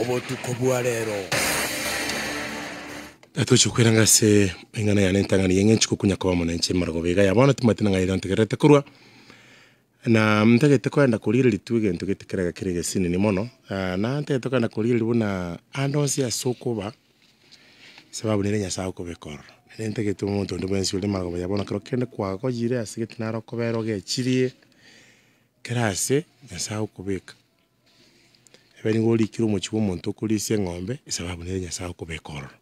obutuko bwa leero tuchikwiranga ase eng'ana yane entang'ani yeng'e kunya nchikukunya koba monanche emarago bega yabono timatena ng'aira ntegerete kurwa na ntagete kwenda korira tu egento getikeraga kere ni mono ah, na ntagete kwenda korira buna ande onsi ase okoba sababu nere nyasaye okobekorora nere ntagete omonto onde uli ore emaragoba yabono kero kende kwa koyire ase gete naro okobera ogechirie kere ase sako okobeka ebe nigo orikire omochi bwa omonto okorisia eng'ombe esababu nere nyasaye okobeka ororo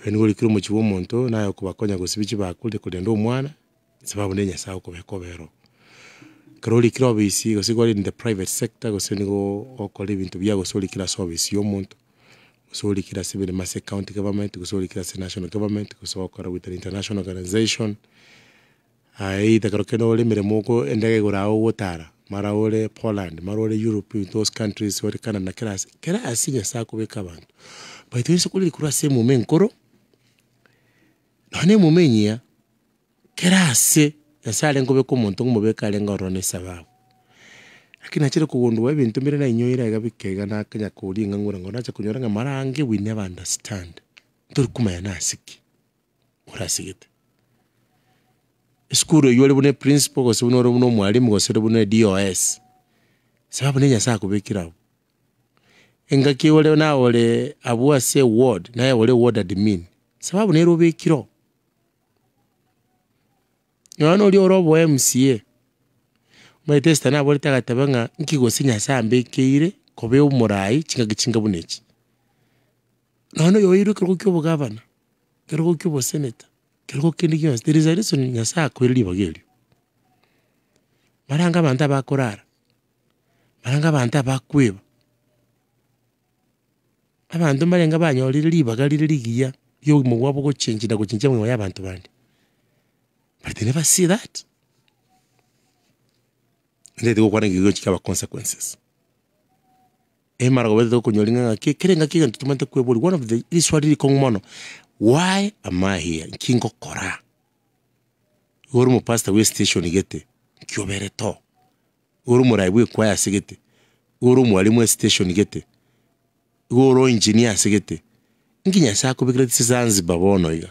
ebe nigo orikire omochi bwa omonto naye okobakonya gosibia chibakuri korenda omwana esababu nere nyasaye okobeka obero ekero orikire obisi gose gwari in the private sector gose nigo okora ebinto bia gose orikire ase obisi ya omonto gose orikire ase ebirema ase county government gose orikire ase national government gose okora with an international organization either kero kende ore emeremo ogo endege egora ogotara mara ore poland mara ore europe in those countries wali canada kerasi kerasi nyasaye kubeka abantu baitu yese kuli likura se mume nkoro none mume nyia kerasi nyasaye alengo beko muntu ngumubeka alengo rone sababu lakini achire kugundu ebintu mbere nainyoira iga bikega nakenya kuringa ngura ngo nacha kunyora nga marange we never understand tori kumaya nasiki urasigite esukulu eyo oli bune principal kose buno oli bune omwalimu kose oli bune dos sebabone nyasaye akubikirawo engaki ole nawe ole abu ase naye ole ward admin sababu nero bikiro yono oli orobo mca maitesta nabo litagatabe ng'a nkigose nyasaye mbekeire kobe omorai chingaki chinga buneki nono yoirwe kerugo kia obogavana kerugo kia oboseneta Kiloko religious. There is a reason nyasaye akwirire ibagiryo. Maranga abantu abakorara. Maranga abantu abakweba. Abantu marenga banyorire libaga riri ligiya change na gochenjira gochinja mwe y'abantu bandi. But they never see that. Ndete gukwana gigo chikaba consequences. Emara gobede dokunyori ngaka ke kerenga ke ntutumante kwebori one of the this what really why am i here Uru uri umupasita we station gete nkiobere to uri umurayi we kwayase gete uri umwalimu we station gete Uru engineer ase gete nkinyasi akobekire tise zanzi bono iga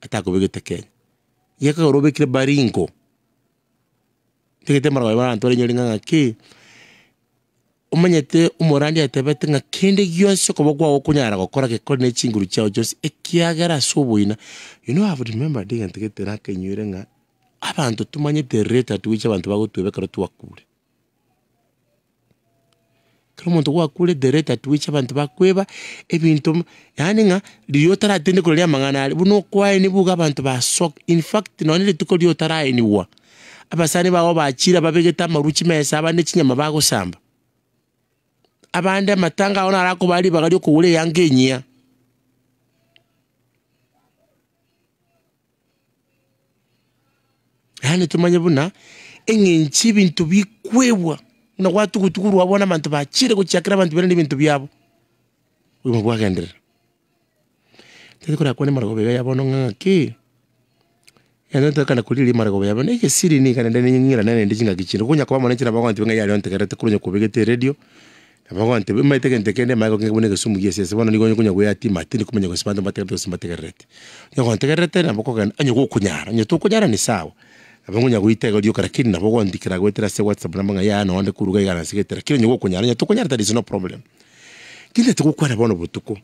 atakobegete kenya yakakorobekire baringo tegete maragayo barantwara enyori ng'ang'aki omanyete omorandi atebete ng'a kende gionsi okoba gwago okonyara gokora gekore na chiao gionsi ekiagera ase oboina you know have remembered egento gete nakenywire ng'a abanto tumanyete rate at which abanto bagotwebekero twakure kero omonto gwakure the rate abanto bakweba ebinto yaani ng'a riria otaratende korera amang'ana are buna okwaeni buga abanto basoka infact fact noone rituko riria otaraeniwa abasani bago bachire babegete amaruchi mesa abane chinyama bagosamba abande amatanga aona arako bali bagali okogora eyanga enyia yaani tumanye buna eng'encho ebinto bikwebwa buna gwatugutugu rwabona abanto bachire gochiakera abanto bene ebinto byabo obogima bwagenderera tete korakwa n'emaragobe bea yabona ng'aki yaani ntakana kurira emaragobe yabona egesiri nikana ndene ng'ira nene ndi chingaki chino kunya kwabamona chira bagwanti benga yali ontegerete kurunya kubegete radio abakwante imaiteke kende maiko kengabone kesumu giesese bono nigo nyokunya goyati matini kumenya gosimbanto mbatekerete gosimbatekerete nyagontekerete nabo kogana anye gokunyara anye tokunyara ni sawa abangonya goitega ryo karakini nabo gondikira gwetera se whatsapp namba nga yana onde kuruga igana sigetera kire nyogo kunyara anye tokunyara that is no problem kinde tukukwana bono butuko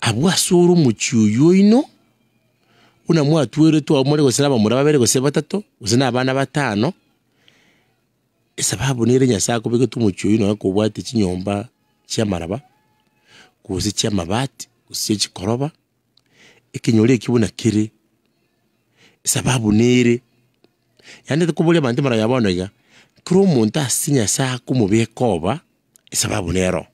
abwasura omochiuyo ino una mwatwere twamore gose nabamura babere gose batato gose abana batano esababu nere nyasaye akobeka tomochioyi nonya kobwate chinyomba chia maraba gose chia gose chia chikoroba ekenyoro ekibuna kere esababu nere yaani tikoboria abanto mara yabono iga kore omonto ase nyasaye akomobeka oba esababu nero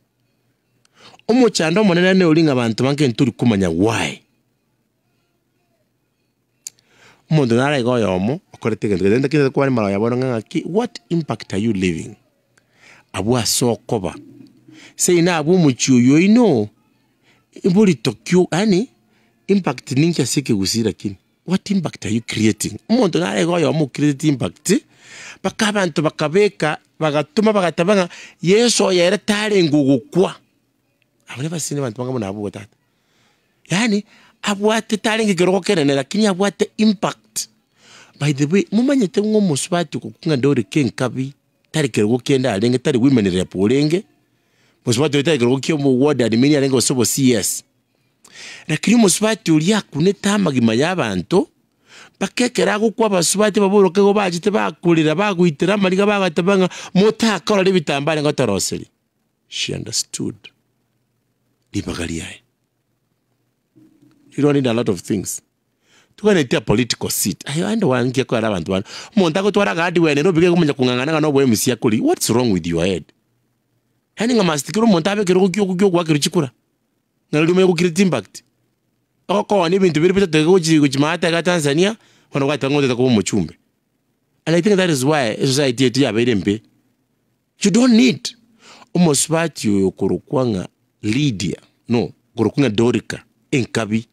omochando ne na oringa abanto nturi komanya why umuntu naraiga oyomo okorete ekintu gete ntakinde kwari maroya bono ng'a ng'aki what impact are you living abwo ase okoba seine abwo omochi oyo ino boritoki yani impact ninki ase ekegusii lakini what impact are you creating omonto naraiga oyomo ocreatete impact baka abanto bakabeka bagatuma bagataba ng'a yesu oyo ere tarenge basine banto banga bono tata yani abwate tarenge ekero gokenene lakini abwate impact by the way mumanyete ng'o musubati kukunga ndori kenkabi tari kerogo kenda alenge tari wimenerera polenge musubati oyo tari kerogo kio muward admin alenge osobo cs lakini musubati oria akuneta amagima y'abanto bakekera gokwa abasubati baborokago bagete bakorera bagwitera amariga bagatabanga motakorora ebitambare ngo toroseri she understood libaga riaye you don't need a lot of things tukwanetia political seat ayo ande wangia kwa abantu bana umuntu agutwaraga hadi wene robige kumenya kunganganaga no bwe msia kuri what's wrong with your head yani nga mastikiro umuntu abekero kugyo kwa kwakiro chikura nalo nalimo yokukira impact akoko ni bintu biri bitatu kuji kujimata ka Tanzania wana tangu ngote takuba muchumbe and i think that is why society yetu yabere mbe you don't need umosibati yoyo kurukwanga Lydia no kurukwanga Dorica enkabi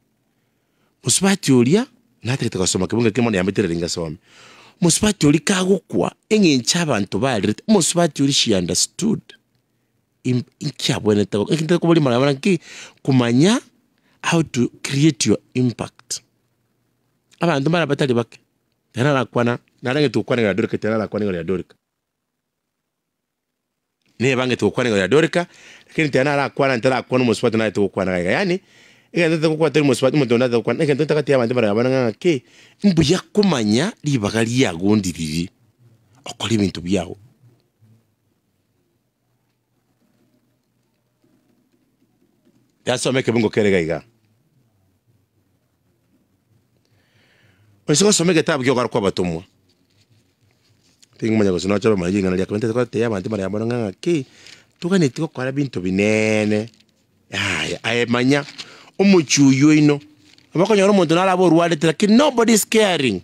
musibati yolia nathire tukasoma kibunge kimo niambitire ringasome musubati uri kagukwa eng'encha abanto barete musubati uri she understood nkiabwenete ekintu kubuli marabara nki kumanya how to create your impact abantu mara batari bake tena rakwana narenge tukwanega dorika tena ya dorika ne bange ya dorika lakini tena rakwana tena rakwana musubati naye tukwanega yani igatete gukwata musubati muntu na thokwa na igatete kati mbuya kumanya libaga lya gondiriri okole bintu byawo yasomeke bungo kerega iga Olisiko someke tabu kyo kwa batumwa tingi manya gusino acha bamaji ngana lya kwente kwa nganga ki tuganitiko kwa binene aya ayemanya umuchuyo ino abakonyora omonto naraba orwarete lakini nobody is caring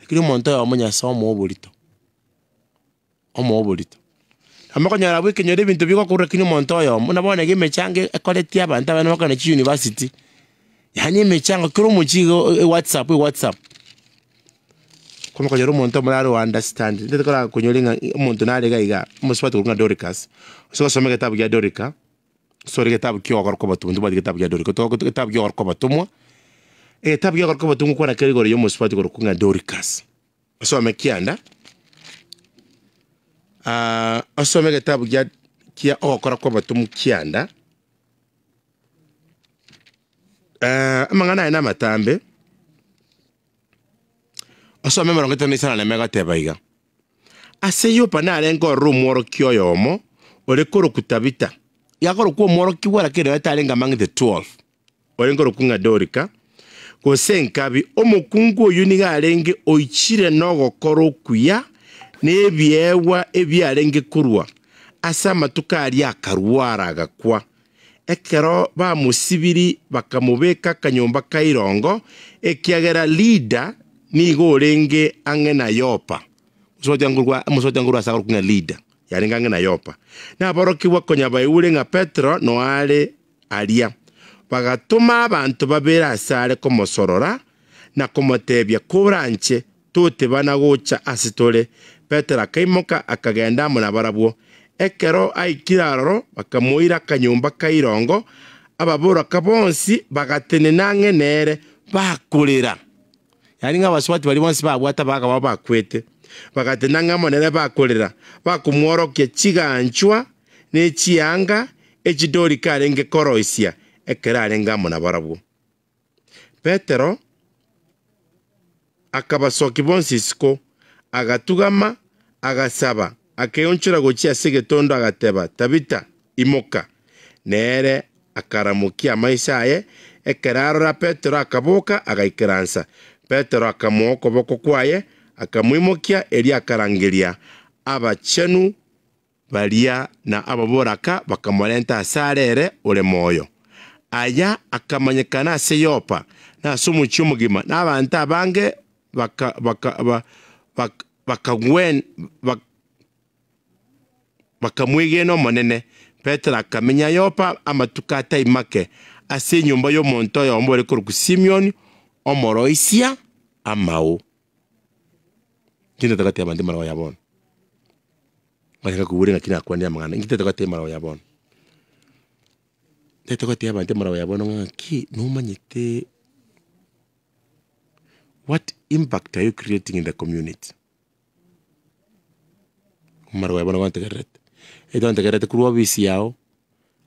lakini omonto oyo omonyase omoa oborito omoa oborito amakonyora bwekenyora ebinto bigokora lakini omonto oyo nabonega emechango ekoretie abanto abane bakona chiuniversity yaani emechango kero omochigo ewhatsapp ewhatsapp komokonyora omonto omorare ounderstand ndetekora konyora omonto narega iga omosubati korunga doricas osogosoma egetabu gia dorica sore kitabu kiogor ko batumwa ndubathi kitabu kia ndori ko to kitabu kiogor ko batumwa e eh, kitabu kiogor ko batumwa kona keri gore yomo sipati gore kunga Dorcas asome kianda ah uh, asome kitabu kia kia ogokora ko batumwa kianda eh uh, mangana ina matambe asome marongo itano isana na tebaiga ase yopa nare ngoro mworo kioyomo ore koro kutabita yakoro kuo moro kiwara kere wetarenga among the 12 orengoro kunga dorika gose nkabi omokungu oyo niga arenge oichire na ogokoro okuya na ebiewa arenge korwa ase amatuko aria akarwara agakwa ekero bamusibiri bakamubeka akanyomba ka irongo ekiagera lida nigo orenge ang'e na yopa mosotia ngorwa asagoro kung'a lida yari ng'ang'ina yopa naborokiwa konyaba iure ng'a petero noare aria bagatũma abantu ase are komosorora na komotebia kũmũtebia kũranche tũtĩbana gũcha ase tore petero akaimoka akagenda amo na barabwo ekero aikira aroro bakamũira kanyũmba ka irongo ababoraka bonsi bagatĩnĩna ng'eneere bakũrĩra yari ng'a abasubati bari bonsi babwata bagaba bakwĩte bakatenda ng'amo nene bakorera bakumworokia chiganchwa ne chianga echidori kare ngekoroisia ekerare ng'amo na barabwo petero akabasoki bonsisko agatugama agasaba akeyonchora gochia ase getondo agateba tabita imoka nere akaramukia maisha aye arora petero akaboka agaikeransa petero akamuoa okoboko kwaye akamwimokia eri akalangilia abachenu balia na ababoraka bakamulenta ase arere olemo oyo aya akamanyekana ase yopa nase omochia omogima n'abanto abange bakamwigena omonene petero akamenya yopa amatuko ataimake ase enyumba y'omonto oyo ombore korokwa simeoni omoroisia amao ngite tagatia mandi maro ya bon ngakeka kuure ngakina kwania mangana ngite tagatia ya bon ndete gwatia bante marawe yabona ngaki numanyite what impact are you creating in the community marawe yabona gwantegererete ete bantegererete kuri obisi yao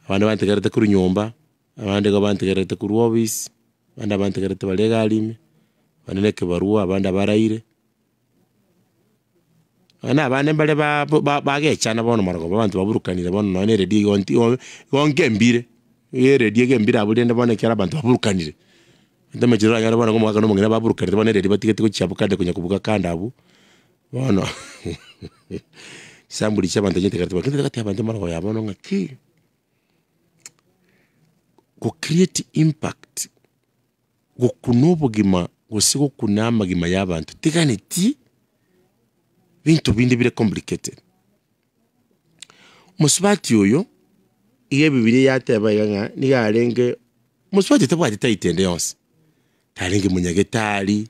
abandi bantegererete kuri nyomba abandi igo bantegererete kuri obisi abandi abantegererete bare egarime banene kebarua ekebarwa abandi abaraire na abane mbare bagechana bono marogoba abanto baburukanire bono nonye eredi gonke embire eredi ege embire aburende bono ekero abanto baburukanire ntamechero anyare bono gomwaka nomong'ina baburukanire bono eredi batigete gochiabukande konya kobuga kande abwo bono samburi chia bantu nyintegarete bakende gati abanto marogo ya bono ng'aki ku create impact gokuna obogima gose gokuna amagima ya abanto tiganeti bintu bindi bire complicated musubati oyo iye bibiri yatebaiganga nigarenge musubati tabwati taitende yonse tarenge munyagetari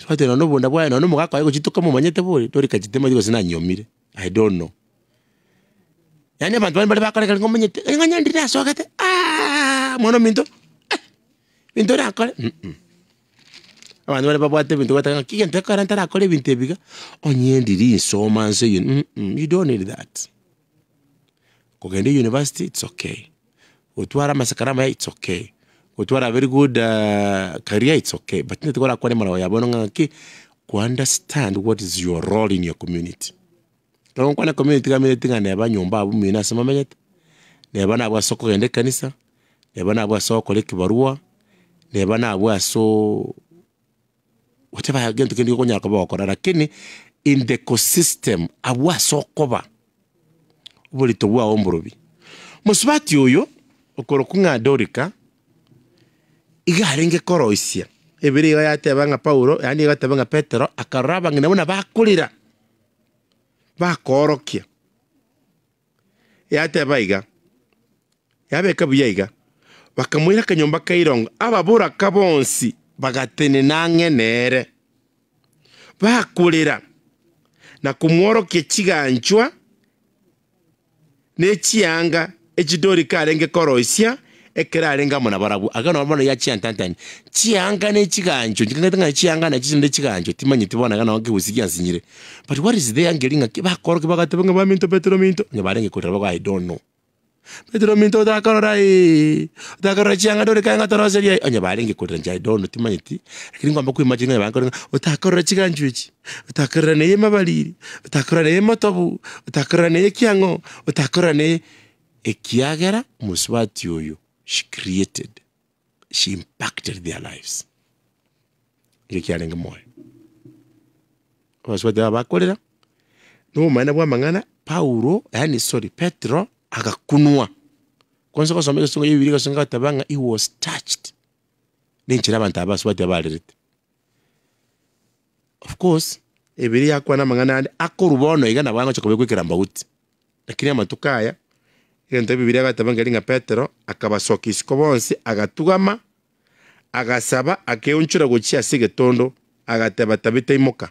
subati nono bunda bwaye nono mugako aiko chituka mumanyete buri tori kachitema jiko sinanyomire i don't know yani abantu bari bari bakorekaga ngo munyete nganyandira sogate ah mono minto eh, minto rakore mm -mm abantu bari babwate ebintu bataga kiga ntakora ntarakora ebintu ebiga onyendiri oh, nsoma nse you, mm -mm, you don't need that kugenda university it's okay gutwara amasakarama it's okay gutwara very good uh, career it's okay but nitukora kwa nemara yabona ki ku understand what is your role in your community tong kwana community kamire tinga ne banyomba abu mina sema menyete ne bana abwa soko gende kanisa ne bana abwa soko le barua ne bana abwa so gotibaya gento kendi gokonyara gokora lakini in the ecosystem abwo ase okoba oborito bwago omborobi omosubati oyo okoro kung'anda orika iga koroisia ebere iga yateba paulo yaani igateba ng'a petero akarora abang'ina buna bakorera bakorokia yateba iga yabeka buya iga bakamwira akanyomba ka ababura ka bonsi bagatene nang'enere bakorera na kumworokia chiganchwa nechianga echidori karenge koroisia ekerarenga mona barabu agano mona ya chiantantani chianga nechigancho chikanga chianga na chisinde chigancho timanyi tibona kana wange usikia nsinyire but what is there angelinga bakoroke bakatebanga baminto petro minto ngebarenge kotera bako i don't know petero minto utakorora i utakorora chianga ndore kainga toroseria onye bare ngikurira njai dono timanyiti lakini ngwamba kwimagine bankorera utakorora chiganjuji utakorora neye mabaliri utakorora neye matobu utakorora neye kiango utakorora neye ekiagera muswati uyu she created she impacted their lives ngikiarenga moyo abaswati abakorera no mana bwa mangana paulo yani sorry petro akakunwa konse kasomere esonga yebibiri gasonga tabanga he was touched nenchera abantu abaso bati abarerete of course ebiri na mangana ande akorubono iga nabwango kwikira mbauti lakini amatukaya aya bibiri agatabanga linga ng'a petero akabasoka isiko bonse agatugama agasaba akeonchura gochi ase egetondo agatabatabete imoka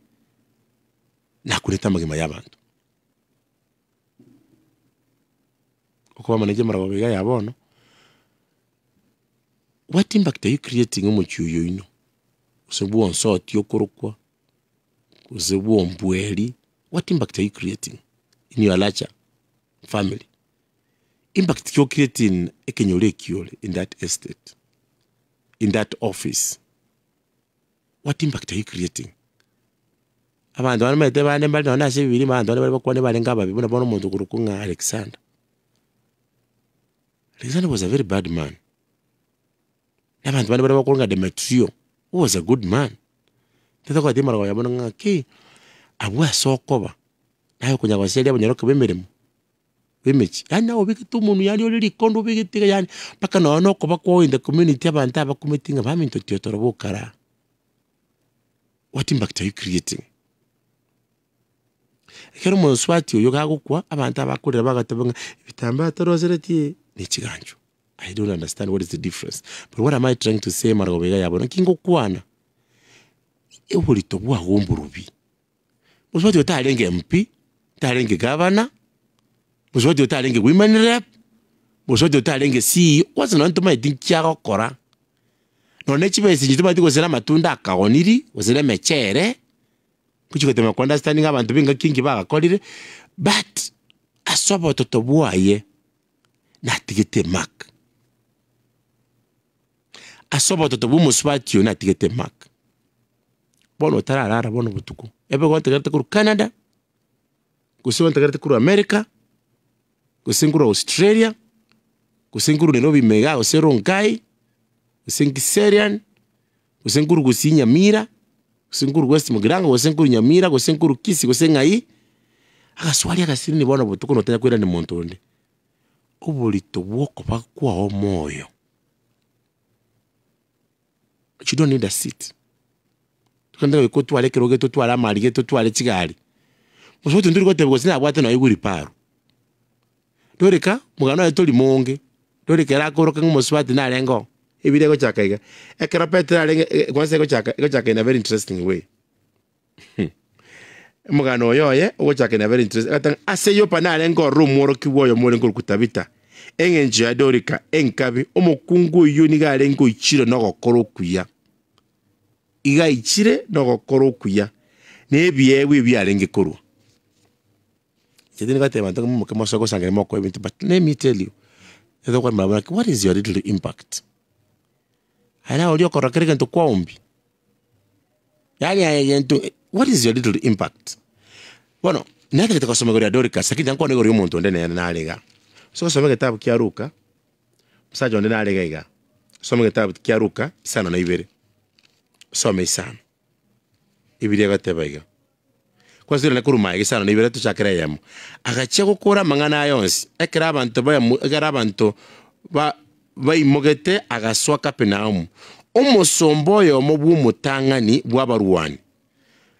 nakuleta amagema y'abantu kuko bamanage marababega yabono what impact are you creating omuchuyuino osebwa onsoti okorokwa osebwa ombweri what impact are you creating in your larger family impact you're creating ekenyore ekiole in that estate in that office what impact are you creating abantu bane maite bane mbali na nasi bibili ma abantu bane bakwane bale ngaba bibona bona muntu kuri ku nga Alexander Alexander was a very bad man nabantu bane bale bakwana Demetrio who was a good man tata kwa dimara yabona nga ki abwa sokoba nayo kunya kwa seli seria bunyaro kubemeremo bimechi yani nawe bigita umuntu yari uri rikondo bigitiga yani paka nawe no kuba ko in the community abantu abakumitinga baminto tiyotoro bukara what impact are you creating ekero umunsi wakira uyu ngagukwa abantu abakorera bagatabanga ibitambaro atarozeretie ni ikiganjo I don't understand what is the difference. But what am I trying to say marobega yabona kingo kwana. Ebulito bwa gumburubi. Muswati otalenge MP, talenge governor, muswati otalenge women rep, muswati otalenge CEO, kwazi na ntuma idinkia gokora. None chibesi matunda akagoniri, osera mechere, kuchikotemwa ku understanding abanto bengakingi bagakorire but ase obototo bwaye natigete emaka ase obototo bwa omosubati natigete emaka bono otararara bono obotuko ebe gwantegerete korwa canada gose ontegerete korwa america gose nkorwa australia gose nkorwa nero bimega gose ronkai gose nkiserian gose nkorwa gose inyamira kusenkuru west mugiranga kusenkuru nyamira kusenkuru kisi kusengai agaswali agasiri ni bona botuko notanya kwira ni muntu ndi obulito bwoko bakwa omwoyo you don't need a seat tukandira ko twale keroge to twala mali geto to twale chigali musoto ndiri ko tebwe sina bwate na iguri paru doreka mugano eto limonge doreka rakoroka ngumoswati lengo ebile kochaka ika ekerapet rare kwanza kochaka kochaka in a very interesting way mugano oyoye ogochaka in a very interesting atang ase yopa nare ngorro mworo kiwoyo mwore ngorukuta bita eng'encho ya dorika enkabi omokungu oywo niga are ngoichire na ogokora okuya iga ichire na ogokora okuya na ebiegwa ebi are ngekorwa what is your little impact ana olyokorwakeleke ntu kwaumbi yani ayentu eh, eh, eh, what is your little impact bono nathegete kosomego ria doricas lakini ankorwo nigo ria omonto onde nene narega so osome getabu kia ruka omusaja onde narega iga osome getabu kia ruka isano na ibere some isano ibiri egateba iga kwasire na kuruma iga na ibere tuchakere yamo agachia gokora amang'ana ayonsi ekere abanto baya egere abanto ba baimogete agaswa kapernaumu omosomba oyo omo bwa omotang'ani bwa abarwanyi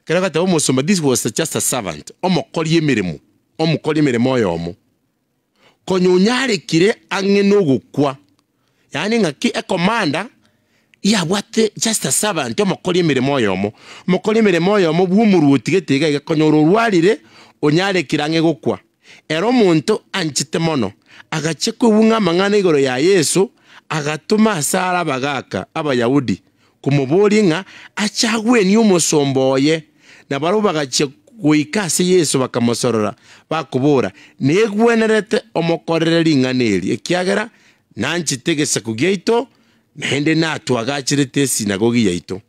kera omosomba this was just a servant omokori emeremo omokoria emeremo oyo omo konyonya ang'e na ogokwa yaani ng'aki ekomanda yabwate just a servant omokori emeremo oyo omo omokori emeremo oyo omo bwa omorwe iga iga konya onyarekire ang'e gokwa era omonto anchete mono agace k'ubunkama nka igoro ya yesu agatuma asara abagaka abayahudi kumubola inka acaguye niyo umusomboye nabaro bagace kuikasi yesu bakamosorora bakubura negwenerete omokorerera inka neri ekiagera nanchitegesa kugiaito nahende natwagachirete esinagogi yaito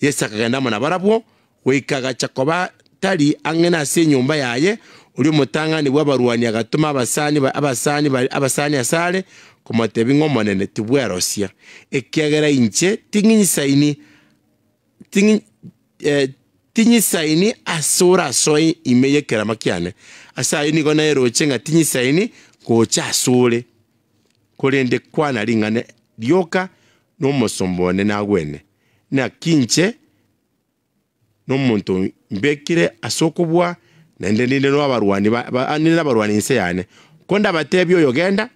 yesu akagendamo nabarabwo goika agaca koba tari ang'ena ase enyomba yaye uri umutangani w'abaruani agatuma abasani abasani abasani asale komatebi tibwa tibwerosia ekiagera inche saini ting'in eh, saini asora asoi imeye kerama kiane asayi niko naeroche ng'a tinyisaini gocha asore korende kwana ring'ane rioka na kinche no n'omonto mbekire ase okobwa abarwani noabarwani nili nabarwani nse yane ko ndabatebi oyo genda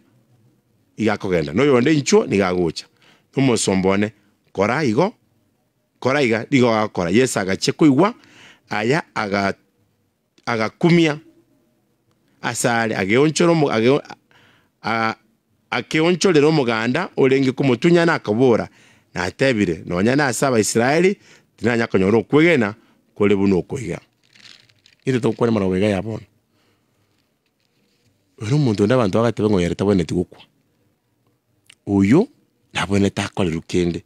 igakogenda noyonde inchuo nigagocha nomosombone kora igo kora iga igo agakora yesa agache koigwa aya aga agakumia asare ageonchora age akeonchorera omoganda orenge komotunya nakabora natebire nonya nase Israeli tinanya konyora okwegena kore buna okoiga ithu tukwona malabo iga yabona oyo omonto onde abanto bagateba ng'o yare taboneti gokwa oyo nabonete akorera kende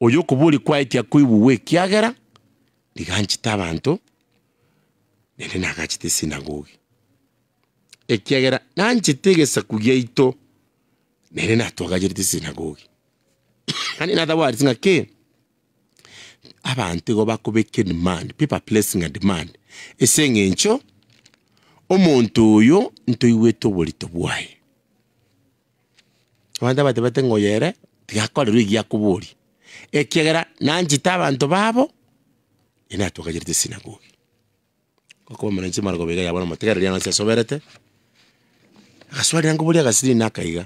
oyo okobori kwaetia koibuwa ekiagera niganchita abanto nende nagachita esinagogi ekiagera nanchita egesaku giaito nende natwagagerete esinagogi ani natabwarisi ng'aki abantu kobakho bekhe demand people are placing a demand eseng'encho omonto oyo ntoiwete oborito bwaye abanto bate ng'oyere tigakorerwa egiakoboria ekiagera nanchita abanto babo ene atwakagerete sinagogi gokoba omona nche emarego bega yabona omotegereria nonsi asoberete agaswarira ngoboria agasirine nakaiga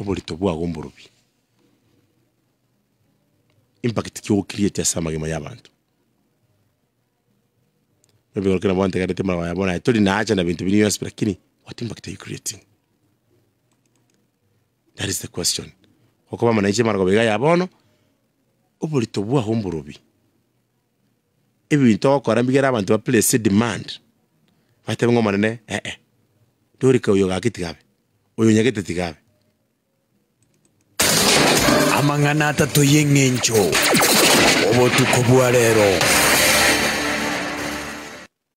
oborito bwago mburubi impact kyokiriete ase amagima ya abanto maybe orokina bonte gadete mara wayabona tuli naacha na bintu bini US lakini what impact are you creating that is the question ichi okoba manaiche mara gobega yabono oburito bwa homburubi ebintu okora mbigera abantu ba place demand batebe ngo manene eh eh dorika uyo gakitigabe uyo nyagete tigabe amangana atatu y'inkincu obotuko bwa rero